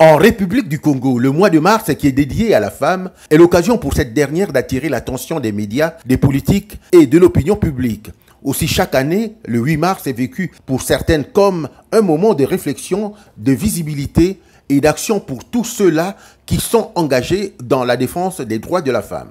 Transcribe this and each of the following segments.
En République du Congo, le mois de mars qui est dédié à la femme est l'occasion pour cette dernière d'attirer l'attention des médias, des politiques et de l'opinion publique. Aussi chaque année, le 8 mars est vécu pour certaines comme un moment de réflexion, de visibilité et d'action pour tous ceux-là qui sont engagés dans la défense des droits de la femme.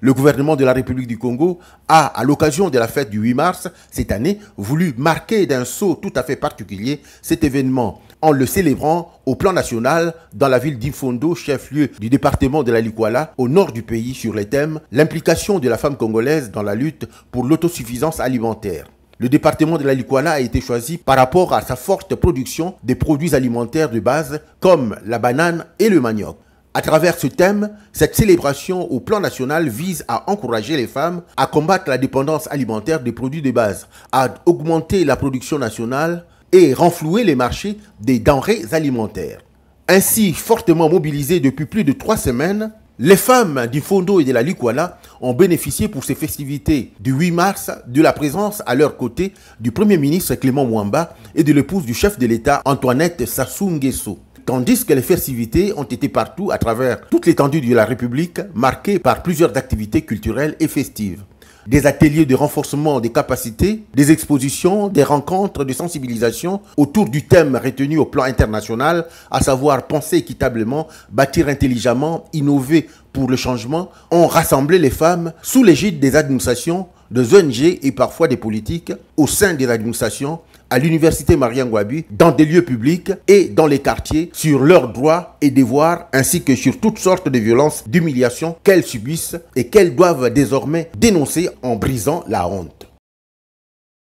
Le gouvernement de la République du Congo a, à l'occasion de la fête du 8 mars cette année, voulu marquer d'un saut tout à fait particulier cet événement en le célébrant au plan national dans la ville d'Ifondo, chef-lieu du département de la Likwala, au nord du pays, sur les thèmes L'implication de la femme congolaise dans la lutte pour l'autosuffisance alimentaire. Le département de la Likwala a été choisi par rapport à sa forte production des produits alimentaires de base comme la banane et le manioc. À travers ce thème, cette célébration au plan national vise à encourager les femmes à combattre la dépendance alimentaire des produits de base, à augmenter la production nationale, et renflouer les marchés des denrées alimentaires. Ainsi fortement mobilisées depuis plus de trois semaines, les femmes du Fondo et de la Likwala ont bénéficié pour ces festivités du 8 mars de la présence à leur côté du Premier ministre Clément Mwamba et de l'épouse du chef de l'État Antoinette Sassou Nguesso. Tandis que les festivités ont été partout à travers toute l'étendue de la République marquées par plusieurs activités culturelles et festives des ateliers de renforcement des capacités, des expositions, des rencontres de sensibilisation autour du thème retenu au plan international, à savoir penser équitablement, bâtir intelligemment, innover pour le changement, ont rassemblé les femmes sous l'égide des administrations des ONG et parfois des politiques au sein de l'administration à l'université Marianne Gouabi, dans des lieux publics et dans les quartiers, sur leurs droits et devoirs, ainsi que sur toutes sortes de violences, d'humiliations qu'elles subissent et qu'elles doivent désormais dénoncer en brisant la honte.